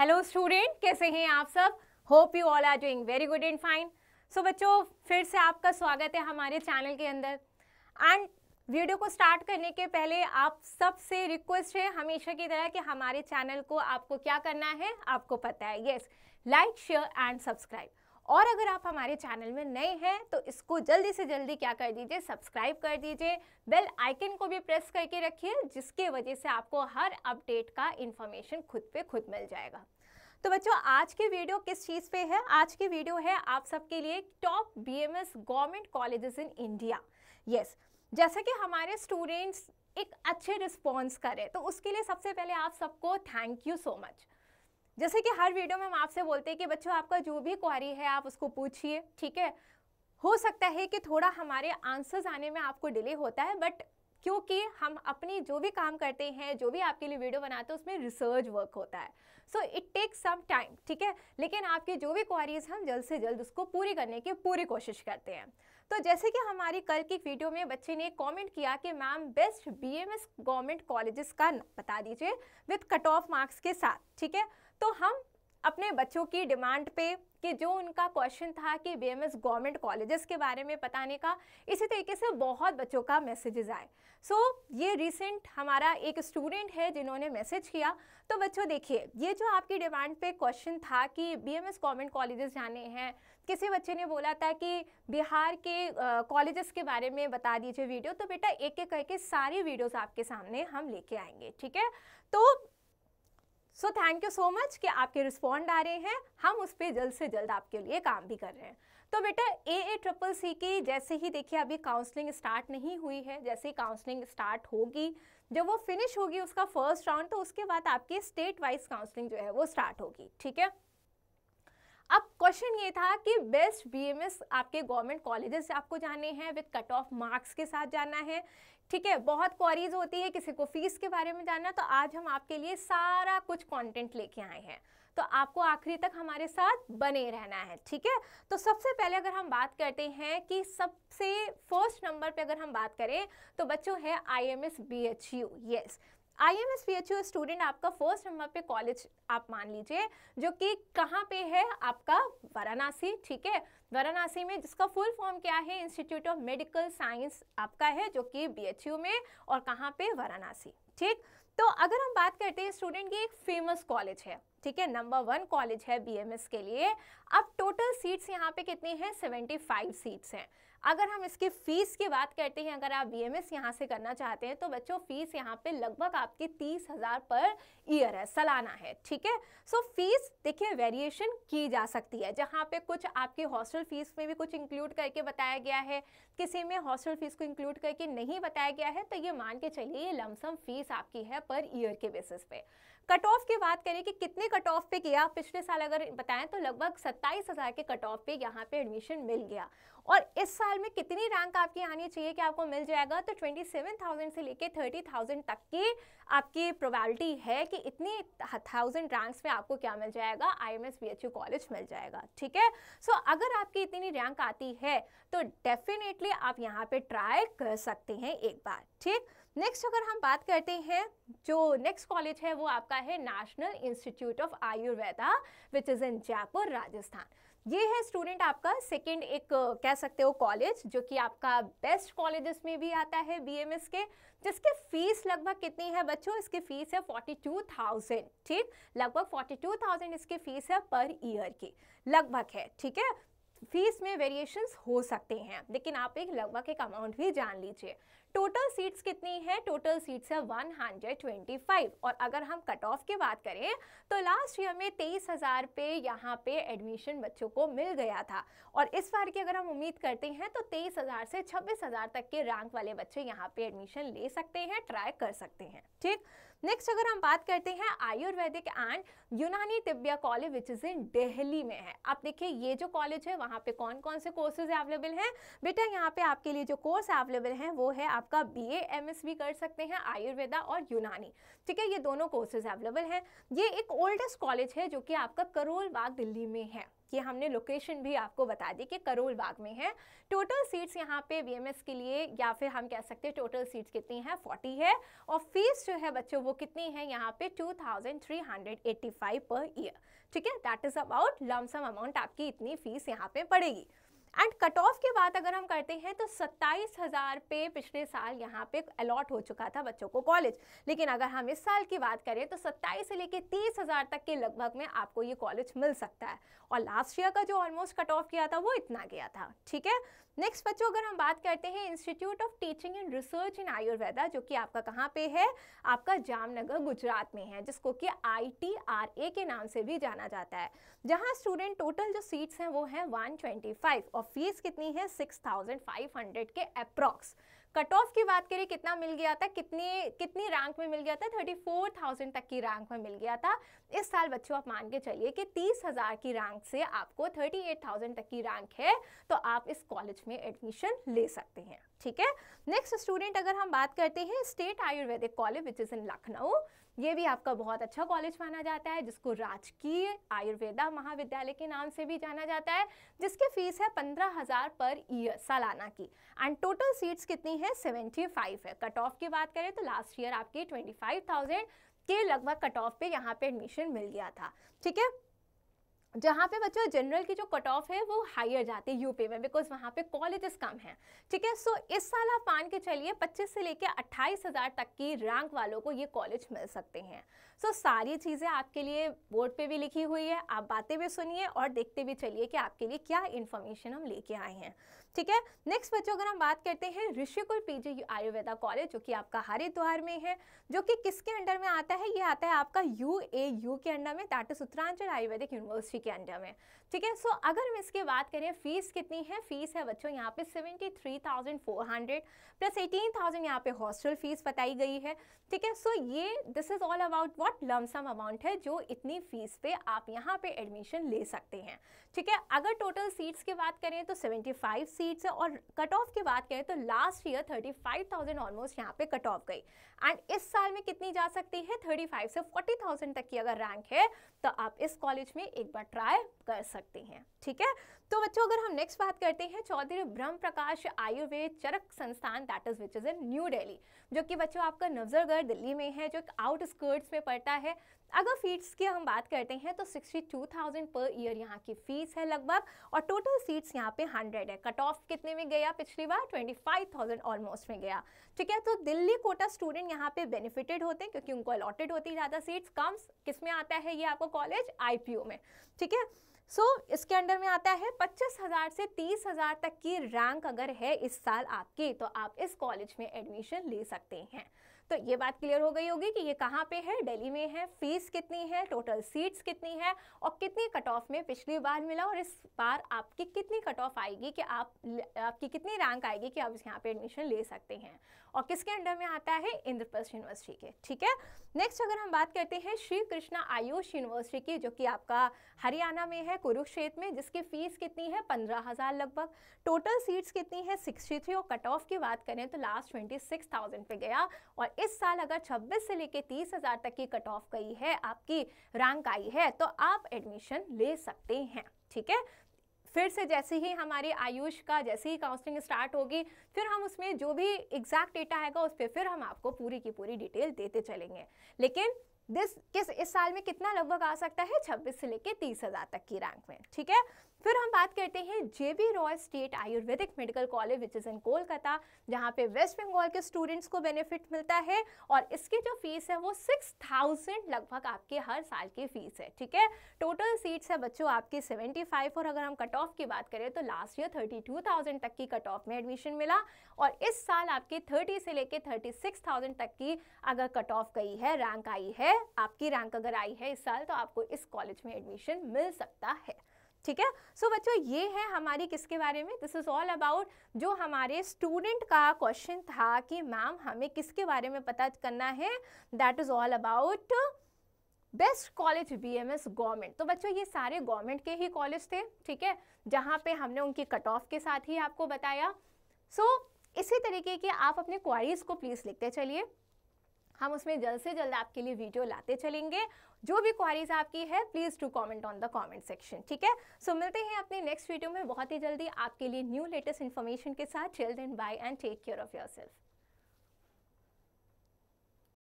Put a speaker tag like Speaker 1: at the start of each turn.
Speaker 1: hello student कैसे हैं आप सब hope you all are doing very good and fine so बच्चों फिर से आपका स्वागत है हमारे चैनल के अंदर एंड वीडियो को स्टार्ट करने के पहले आप सबसे रिक्वेस्ट है हमेशा की तरह कि हमारे चैनल को आपको क्या करना है आपको पता है yes like share and subscribe और अगर आप हमारे चैनल में नए हैं तो इसको जल्दी से जल्दी क्या कर दीजिए सब्सक्राइब कर दीजिए बेल आइकन को भी प्रेस करके रखिए जिसके वजह से आपको हर अपडेट का इन्फॉर्मेशन खुद पे खुद मिल जाएगा तो बच्चों आज की वीडियो किस चीज़ पे है आज की वीडियो है आप सबके लिए top BMS government colleges in India yes जैसा कि हमारे स्टूडेंट्स एक अच्छे रिस्पॉन्स करें तो उसके लिए सबसे पहले आप सबको थैंक यू सो मच जैसे कि हर वीडियो में हम आपसे बोलते हैं कि बच्चों आपका जो भी क्वारी है आप उसको पूछिए ठीक है हो सकता है कि थोड़ा हमारे आंसर्स आने में आपको डिले होता है बट क्योंकि हम अपनी जो भी काम करते हैं जो भी आपके लिए वीडियो बनाते हैं उसमें रिसर्च वर्क होता है so it takes some time ठीक है लेकिन आपकी जो भी क्वारीज हम जल्द से जल्द उसको पूरी करने की पूरी कोशिश करते हैं तो जैसे कि हमारी कल की वीडियो में बच्चे ने कमेंट किया कि ma'am best BMS government colleges का बता दीजिए विथ कट ऑफ मार्क्स के साथ ठीक है तो हम अपने बच्चों की डिमांड पे कि जो उनका क्वेश्चन था कि बी गवर्नमेंट कॉलेजेस के बारे में बताने का इसी तरीके से बहुत बच्चों का मैसेजेस आए सो so, ये रिसेंट हमारा एक स्टूडेंट है जिन्होंने मैसेज किया तो बच्चों देखिए ये जो आपकी डिमांड पे क्वेश्चन था कि बी एम गवर्नमेंट कॉलेजेस जाने हैं किसी बच्चे ने बोला था कि बिहार के कॉलेजेस के बारे में बता दीजिए वीडियो तो बेटा एक एक करके सारी वीडियोज आपके सामने हम लेके आएंगे ठीक है तो so thank you so much कि आपके रिस्पॉन्ड आ रहे हैं हम उस पर जल्द से जल्द आपके लिए काम भी कर रहे हैं तो बेटा ए ए ट्रिपल सी की जैसे ही देखिए अभी काउंसलिंग स्टार्ट नहीं हुई है जैसे ही काउंसलिंग स्टार्ट होगी जब वो फिनिश होगी उसका फर्स्ट राउंड तो उसके बाद आपकी स्टेट वाइज काउंसलिंग जो है वो स्टार्ट होगी ठीक है अब क्वेश्चन ये था कि बेस्ट बीएमएस आपके गवर्नमेंट कॉलेजेस से आपको जाने हैं विद कट ऑफ मार्क्स के साथ जाना है ठीक है बहुत क्वारीज होती है किसी को फीस के बारे में जानना तो आज हम आपके लिए सारा कुछ कंटेंट लेके आए हैं तो आपको आखिरी तक हमारे साथ बने रहना है ठीक है तो सबसे पहले अगर हम बात करते हैं कि सबसे फर्स्ट नंबर पे अगर हम बात करें तो बच्चों है I M S B H U yes I M S P H U student आपका फर्स्ट नंबर पे कॉलेज आप मान लीजिए जो कि कहाँ पे है आपका वाराणसी ठीक है वाराणसी में जिसका फुल फॉर्म क्या है इंस्टीट्यूट ऑफ मेडिकल साइंस आपका है जो कि बी एच यू में और कहाँ पे वाराणसी ठीक तो अगर हम बात करते हैं स्टूडेंट की एक फेमस कॉलेज है ठीक है नंबर वन कॉलेज है बीएमएस के लिए अब टोटल सीट्स यहाँ पे कितनी हैं 75 सीट्स हैं अगर हम इसकी फ़ीस की बात करते हैं अगर आप बी एम यहाँ से करना चाहते हैं तो बच्चों फ़ीस यहाँ पे लगभग आपकी तीस हज़ार पर ईयर है सालाना है ठीक है सो फीस देखिए वेरिएशन की जा सकती है जहाँ पे कुछ आपकी हॉस्टल फ़ीस में भी कुछ इंक्लूड करके बताया गया है किसी में हॉस्टल फ़ीस को इंक्लूड करके नहीं बताया गया है तो ये मान के चलिए ये लमसम फ़ीस आपकी है पर ईयर के बेसिस पे कट ऑफ की बात करें कि कितने कट ऑफ पे किया पिछले साल अगर बताएं तो लगभग सत्ताईस हज़ार के कट ऑफ पे यहाँ पे एडमिशन मिल गया और इस साल में कितनी रैंक आपकी आनी चाहिए कि आपको मिल जाएगा तो ट्वेंटी सेवन थाउजेंड से लेके थर्टी थाउजेंड तक की आपकी प्रोबेबिलिटी है कि इतनी थाउजेंड रैंक्स में आपको क्या मिल जाएगा आई एम एस कॉलेज मिल जाएगा ठीक है सो so, अगर आपकी इतनी रैंक आती है तो डेफिनेटली आप यहाँ पे ट्राई कर सकते हैं एक बार ठीक नेक्स्ट अगर हम बात करते हैं जो नेक्स्ट कॉलेज है वो आपका है national institute of Ayurveda which is in Jaipur Rajasthan ये है स्टूडेंट आपका सेकेंड एक कह सकते हो कॉलेज जो कि आपका बेस्ट कॉलेज में भी आता है बीएमएस के जिसकी फ़ीस लगभग कितनी है बच्चों इसकी फ़ीस है फोर्टी टू थाउजेंड ठीक लगभग फोर्टी टू थाउजेंड इसकी फ़ीस है पर ईयर की लगभग है ठीक है फीस में वेरिएशंस हो सकते हैं लेकिन आप एक लगभग एक अमाउंट भी जान लीजिए टोटल सीट्स कितनी है टोटल सीट्स है 125 और अगर हम कट ऑफ की बात करें तो लास्ट ईयर में तेईस हज़ार पे यहाँ पे एडमिशन बच्चों को मिल गया था और इस बार की अगर हम उम्मीद करते हैं तो तेईस हज़ार से छब्बीस हज़ार तक के रैंक वाले बच्चे यहाँ पे एडमिशन ले सकते हैं ट्राई कर सकते हैं ठीक नेक्स्ट अगर हम बात करते हैं Ayurvedic and Unani Tibbia college which is in Delhi में है आप देखिए ये जो कॉलेज है वहाँ पे कौन कौन से कोर्सेज अवेलेबल हैं बेटा यहाँ पे आपके लिए जो कोर्स अवेलेबल हैं वो है आप आपका बी एम एस भी कर सकते हैं आयुर्वेदा और यूनानी ठीक है ये दोनों कोर्सेज अवेलेबल हैं ये एक ओल्डेस्ट कॉलेज है जो कि आपका करोल बाग दिल्ली में है ये हमने लोकेशन भी आपको बता दी कि करोल बाग में है टोटल सीट्स यहाँ पे बीएमएस के लिए या फिर हम कह सकते हैं टोटल सीट्स कितनी है 40 है और फीस जो है बच्चों वो कितनी है यहाँ पे 2385 पर ईयर ठीक है that is about lumpsum amount आपकी इतनी फीस यहाँ पे पड़ेगी एंड कट ऑफ की बात अगर हम करते हैं तो सत्ताईस हज़ार पे पिछले साल यहाँ पे अलॉट हो चुका था बच्चों को कॉलेज लेकिन अगर हम इस साल की बात करें तो सत्ताईस से लेकर तीस हज़ार तक के लगभग में आपको ये कॉलेज मिल सकता है और लास्ट ईयर का जो ऑलमोस्ट कट ऑफ किया था वो इतना गया था ठीक है नेक्स्ट बच्चों अगर हम बात करते हैं institute of teaching and research in Ayurveda जो कि आपका कहाँ पे है आपका जामनगर गुजरात में है जिसको कि आई के नाम से भी जाना जाता है जहाँ स्टूडेंट टोटल जो सीट्स हैं वो हैं 125 और फीस कितनी है 6,500 के अप्रॉक्स कट ऑफ की बात करें कितना मिल गया था कितनी कितनी रैंक में मिल गया था 34,000 तक की रैंक में मिल गया था इस साल बच्चों आप मान के चलिए कि 30,000 की रैंक से आपको 38,000 तक की रैंक है तो आप इस कॉलेज में एडमिशन ले सकते हैं ठीक है नेक्स्ट स्टूडेंट अगर हम बात करते हैं state Ayurvedic college which is in Lucknow ये भी आपका बहुत अच्छा कॉलेज माना जाता है जिसको राजकीय आयुर्वेदा महाविद्यालय के नाम से भी जाना जाता है जिसकी फीस है पंद्रह हज़ार पर ईयर सालाना की एंड टोटल सीट्स कितनी है सेवेंटी फाइव है कट ऑफ की बात करें तो लास्ट ईयर आपके ट्वेंटी फाइव थाउजेंड के लगभग कट ऑफ पे यहाँ पे एडमिशन मिल गया था ठीक है जहाँ पे बच्चों जनरल की जो कट ऑफ है वो हायर जाती है यूपी में बिकॉज वहाँ पे कॉलेजेस कम हैं ठीक है सो so, इस साल आप मान के चलिए 25 से लेके 28,000 हज़ार तक की रैंक वालों को ये कॉलेज मिल सकते हैं सो so, सारी चीज़ें आपके लिए बोर्ड पे भी लिखी हुई है आप बातें भी सुनिए और देखते भी चलिए कि आपके लिए क्या इन्फॉर्मेशन हम लेके आए हैं ठीक है नेक्स्ट बच्चों अगर हम बात करते हैं ऋषिकुल पीजी आयुर्वेदा कॉलेज जो कि आपका हरिद्वार में है जो कि किसके अंडर में आता है ये आता है आपका यू ए यू के अंडर में that is Uttaranchal Ayurvedic university के अंडर में ठीक है सो अगर हम इसकी बात करें फीस कितनी है फीस है बच्चों यहाँ पे seventy three thousand four hundred plus eighteen thousand यहाँ पे हॉस्टल फीस बताई गई है ठीक है सो ये this is all about what lumpsum amount है जो इतनी फीस पे आप यहाँ पे एडमिशन ले सकते हैं ठीक है अगर टोटल सीट्स की बात करें तो सेवेंटी फाइव सीट्स है और कट ऑफ की बात करें तो last year thirty five thousand almost यहाँ पे कट ऑफ गई एंड इस साल में कितनी जा सकती है थर्टी फाइव से फोर्टी थाउजेंड तक की अगर रैंक है तो आप इस कॉलेज में एक बार ट्राई कर सकते हैं ठीक है तो बच्चों अगर हम नेक्स्ट बात करते हैं चौधरी ब्रह्म प्रकाश Ayurved Charak Sansthan that is which is in New Delhi जो कि बच्चों आपका नफजरगढ़ दिल्ली में है जो एक आउटस्कर्ट्स में पड़ता है अगर फीट्स की हम बात करते हैं तो 62,000 पर ईयर यहाँ की फ़ीस है लगभग और टोटल सीट्स यहाँ पे 100 है कट ऑफ कितने में गया पिछली बार 25,000 ऑलमोस्ट में गया ठीक है तो दिल्ली कोटा स्टूडेंट यहाँ पे बेनिफिटेड होते हैं क्योंकि उनको अलॉटेड होती है ज़्यादा सीट्स कम किस में आता है ये आपको कॉलेज आई में ठीक है सो so, इसके अंडर में आता है पच्चीस हज़ार से तीस हज़ार तक की रैंक अगर है इस साल आपकी तो आप इस कॉलेज में एडमिशन ले सकते हैं तो ये बात क्लियर हो गई होगी कि ये कहाँ पे है दिल्ली में है फीस कितनी है टोटल सीट्स कितनी है और कितनी कट ऑफ में पिछली बार मिला और इस बार आपकी कितनी कट ऑफ आएगी कि आप आपकी कितनी रैंक आएगी कि आप यहाँ पे एडमिशन ले सकते हैं और किसके अंडर में आता है इंद्रप्रस्थ यूनिवर्सिटी के ठीक है नेक्स्ट अगर हम बात करते हैं श्री कृष्णा आयुष यूनिवर्सिटी की जो कि आपका हरियाणा में है कुरुक्षेत्र में जिसकी फीस कितनी है पंद्रह हज़ार लगभग टोटल सीट्स कितनी है सिक्सटी थ्री और कट ऑफ की बात करें तो लास्ट ट्वेंटी सिक्स थाउजेंड पे गया और इस साल अगर 26 से लेके 30,000 तक की कट ऑफ गई है आपकी रैंक आई है तो आप एडमिशन ले सकते हैं ठीक है फिर से जैसे ही हमारे आयुष का जैसे ही काउंसलिंग स्टार्ट होगी फिर हम उसमें जो भी एग्जैक्ट डेटा आएगा उस पर फिर हम आपको पूरी की पूरी डिटेल देते चलेंगे लेकिन दिस किस इस साल में कितना लगभग आ सकता है 26 से लेके तीस हज़ार तक की रैंक में ठीक है फिर हम बात करते हैं J B Roy state Ayurvedic medical college which is in Kolkata जहाँ पे वेस्ट बंगाल के स्टूडेंट्स को बेनिफिट मिलता है और इसकी जो फीस है वो सिक्स थाउजेंड लगभग आपके हर साल की फीस है ठीक है टोटल सीट्स है बच्चों आपकी सेवेंटी फाइव और अगर हम कट ऑफ की बात करें तो last year thirty two thousand तक की कट ऑफ में एडमिशन मिला और इस साल आपकी थर्टी से लेकर थर्टी सिक्स थाउजेंड तक की अगर कट ऑफ गई है रैंक आई है आपकी रैंक अगर आई है इस साल तो आपको इस कॉलेज में एडमिशन मिल सकता है ठीक है सो so, बच्चों ये है हमारी किसके बारे में दिस इज़ ऑल अबाउट जो हमारे स्टूडेंट का क्वेश्चन था कि मैम हमें किसके बारे में पता करना है that is all about best college BMS government तो बच्चों ये सारे गवर्नमेंट के ही कॉलेज थे ठीक है जहाँ पे हमने उनकी कट ऑफ के साथ ही आपको बताया सो so, इसी तरीके की आप अपने क्वारीज को प्लीज़ लिखते चलिए हम उसमें जल्द से जल्द आपके लिए वीडियो लाते चलेंगे जो भी क्वारीज आपकी है please to comment on the comment section ठीक है सो मिलते हैं अपने नेक्स्ट वीडियो में बहुत ही जल्दी आपके लिए न्यू लेटेस्ट इन्फॉर्मेशन के साथ children and bye and take care of your self